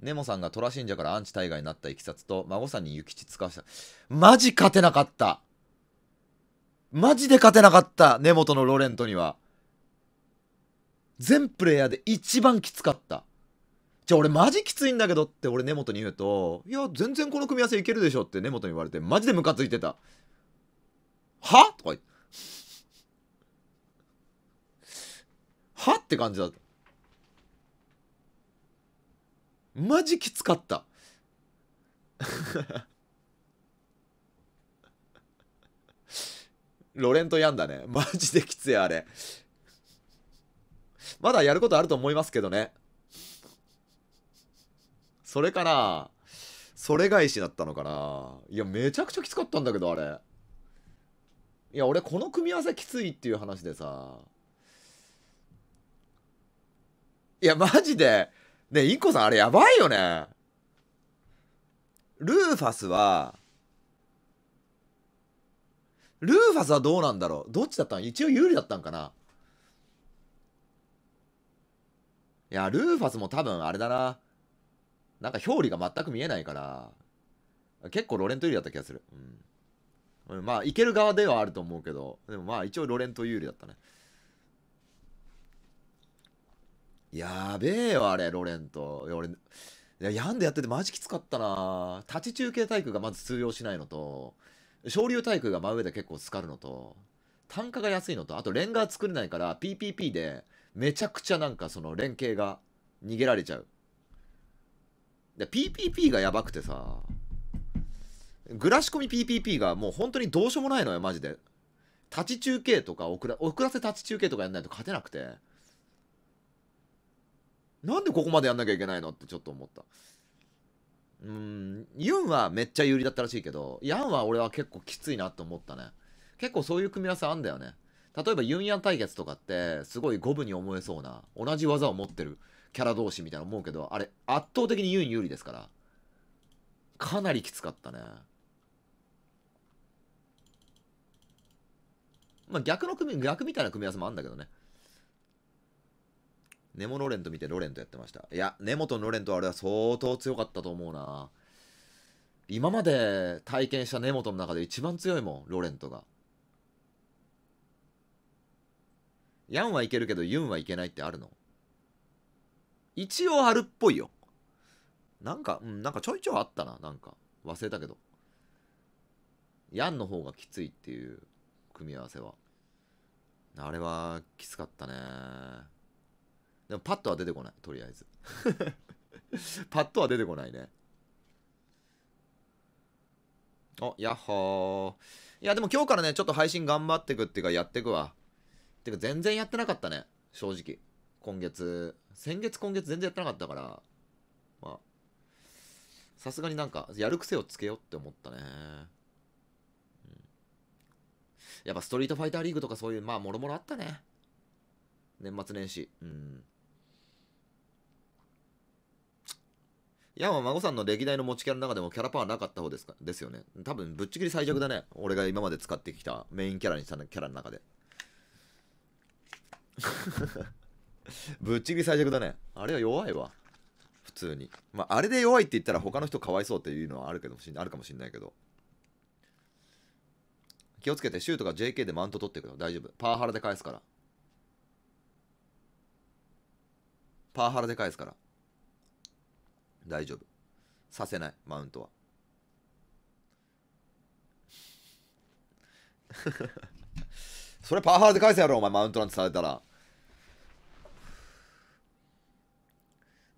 ネモさんが虎信者からアンチ大河になったいきさつと、孫さんに諭吉使わせた。マジ勝てなかったマジで勝てなかった根本のロレントには。全プレイヤーで一番きつかった。じゃあ俺マジきついんだけどって俺根本に言うと、いや、全然この組み合わせいけるでしょって根本に言われて、マジでムカついてた。はとか言って。はって感じだった。マジきつかったロレントやんだねマジできついあれまだやることあると思いますけどねそれかなそれ返しだったのかないやめちゃくちゃきつかったんだけどあれいや俺この組み合わせきついっていう話でさいやマジでねインコさんあれやばいよね。ルーファスは、ルーファスはどうなんだろうどっちだったん一応有利だったんかないや、ルーファスも多分あれだな。なんか表裏が全く見えないから、結構ロレント有利だった気がする。うん。まあ、いける側ではあると思うけど、でもまあ、一応ロレント有利だったね。やべえよ、あれ、ロレント。や俺、いや病んでやっててマジきつかったな。立ち中継体育がまず通用しないのと、昇竜体育が真上で結構つかるのと、単価が安いのと、あとレンガ作れないから PPP でめちゃくちゃなんかその連携が逃げられちゃう。で、PPP がやばくてさ、グラシコミ PPP がもう本当にどうしようもないのよ、マジで。立ち中継とか遅ら、遅らせ立ち中継とかやんないと勝てなくて。なんでここまでやんなきゃいけないのってちょっと思った。うん、ユンはめっちゃ有利だったらしいけど、ヤンは俺は結構きついなと思ったね。結構そういう組み合わせあんだよね。例えばユンヤン対決とかって、すごい五分に思えそうな、同じ技を持ってるキャラ同士みたいな思うけど、あれ、圧倒的にユン有利ですから。かなりきつかったね。まあ逆の組、逆みたいな組み合わせもあんだけどね。ネモロレント見てロレントやってました。いや、根本ロレントはあれは相当強かったと思うな。今まで体験した根本の中で一番強いもん、ロレントが。ヤンはいけるけどユンはいけないってあるの一応あるっぽいよ。なんか、うん、なんかちょいちょいあったな、なんか。忘れたけど。ヤンの方がきついっていう組み合わせは。あれはきつかったね。でもパッとは出てこない、とりあえず。パッとは出てこないね。あ、やっほー。いや、でも今日からね、ちょっと配信頑張ってくっていうか、やってくわ。てか、全然やってなかったね。正直。今月。先月、今月全然やってなかったから。まあ。さすがになんか、やる癖をつけようって思ったね。うん。やっぱ、ストリートファイターリーグとかそういう、まあ、もろもろあったね。年末年始。うん。山孫さんの歴代の持ちキャラの中でもキャラパワーなかった方ですかですよね。多分、ぶっちぎり最弱だね。俺が今まで使ってきたメインキャラにしたキャラの中で。ぶっちぎり最弱だね。あれは弱いわ。普通に。まあ、あれで弱いって言ったら他の人かわいそうっていうのはあるけどあるかもしんないけど。気をつけて、シュートが JK でマウント取ってくよ。大丈夫。パワハラで返すから。パワハラで返すから。大丈夫。させない、マウントは。それパワハラで返せやろ、お前、マウントなんてされたら。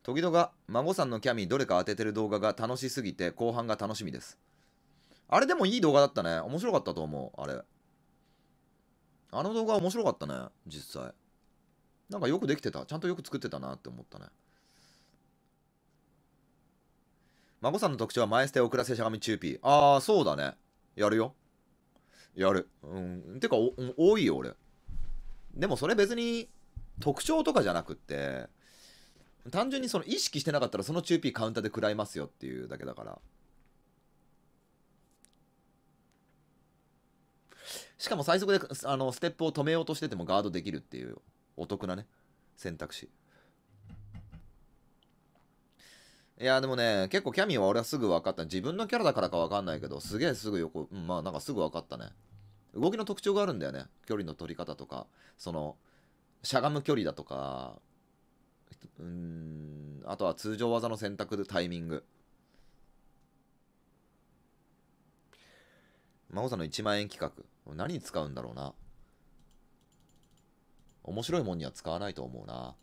時が孫さんのキャミーどれか当ててる動画が楽しすぎて、後半が楽しみです。あれでもいい動画だったね。面白かったと思う、あれ。あの動画面白かったね、実際。なんかよくできてた。ちゃんとよく作ってたなって思ったね。孫さんの特徴は前捨て遅らせしゃがみーピー。ああ、そうだね。やるよ。やる。うん。てか、多いよ、俺。でもそれ別に特徴とかじゃなくって、単純にその意識してなかったらそのチューピーカウンターで食らいますよっていうだけだから。しかも最速であのステップを止めようとしててもガードできるっていうお得なね、選択肢。いや、でもね、結構キャミーは俺はすぐ分かった。自分のキャラだからか分かんないけど、すげえすぐ横、うん、まあなんかすぐ分かったね。動きの特徴があるんだよね。距離の取り方とか、その、しゃがむ距離だとか、うん、あとは通常技の選択でタイミング。真帆さんの1万円企画。何に使うんだろうな。面白いもんには使わないと思うな。